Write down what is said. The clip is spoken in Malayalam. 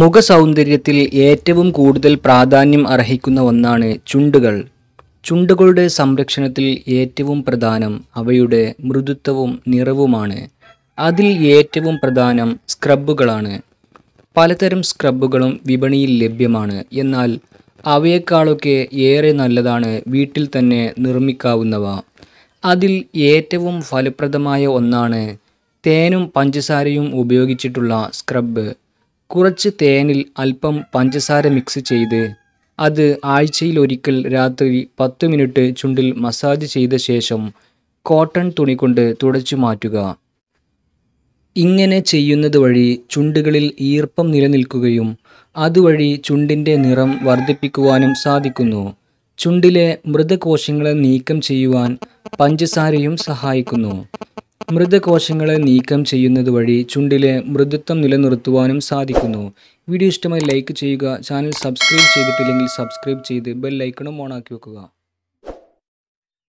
മുഖസൗന്ദര്യത്തിൽ ഏറ്റവും കൂടുതൽ പ്രാധാന്യം അർഹിക്കുന്ന ഒന്നാണ് ചുണ്ടുകൾ ചുണ്ടുകളുടെ സംരക്ഷണത്തിൽ ഏറ്റവും പ്രധാനം അവയുടെ മൃദുത്വവും നിറവുമാണ് അതിൽ ഏറ്റവും പ്രധാനം സ്ക്രബുകളാണ് പലതരം സ്ക്രബുകളും വിപണിയിൽ ലഭ്യമാണ് എന്നാൽ അവയേക്കാളൊക്കെ ഏറെ നല്ലതാണ് വീട്ടിൽ തന്നെ നിർമ്മിക്കാവുന്നവ അതിൽ ഏറ്റവും ഫലപ്രദമായ ഒന്നാണ് തേനും പഞ്ചസാരയും ഉപയോഗിച്ചിട്ടുള്ള സ്ക്രബ് കുറച്ച് തേനിൽ അല്പം പഞ്ചസാര മിക്സ് ചെയ്ത് അത് ആഴ്ചയിൽ ഒരിക്കൽ രാത്രി പത്ത് മിനിറ്റ് ചുണ്ടിൽ മസാജ് ചെയ്ത ശേഷം കോട്ടൺ തുണി കൊണ്ട് തുടച്ചു മാറ്റുക ഇങ്ങനെ ചെയ്യുന്നത് വഴി ചുണ്ടുകളിൽ ഈർപ്പം നിലനിൽക്കുകയും അതുവഴി ചുണ്ടിൻ്റെ നിറം വർദ്ധിപ്പിക്കുവാനും സാധിക്കുന്നു ചുണ്ടിലെ മൃതകോശങ്ങളെ നീക്കം ചെയ്യുവാൻ പഞ്ചസാരയും സഹായിക്കുന്നു മൃതകോശങ്ങളെ നീക്കം ചെയ്യുന്നത് വഴി ചുണ്ടിലെ മൃദുത്വം നിലനിർത്തുവാനും സാധിക്കുന്നു വീഡിയോ ഇഷ്ടമായി ലൈക്ക് ചെയ്യുക ചാനൽ സബ്സ്ക്രൈബ് ചെയ്തിട്ടില്ലെങ്കിൽ സബ്സ്ക്രൈബ് ചെയ്ത് ബെൽ ഐക്കണും ഓണാക്കി വെക്കുക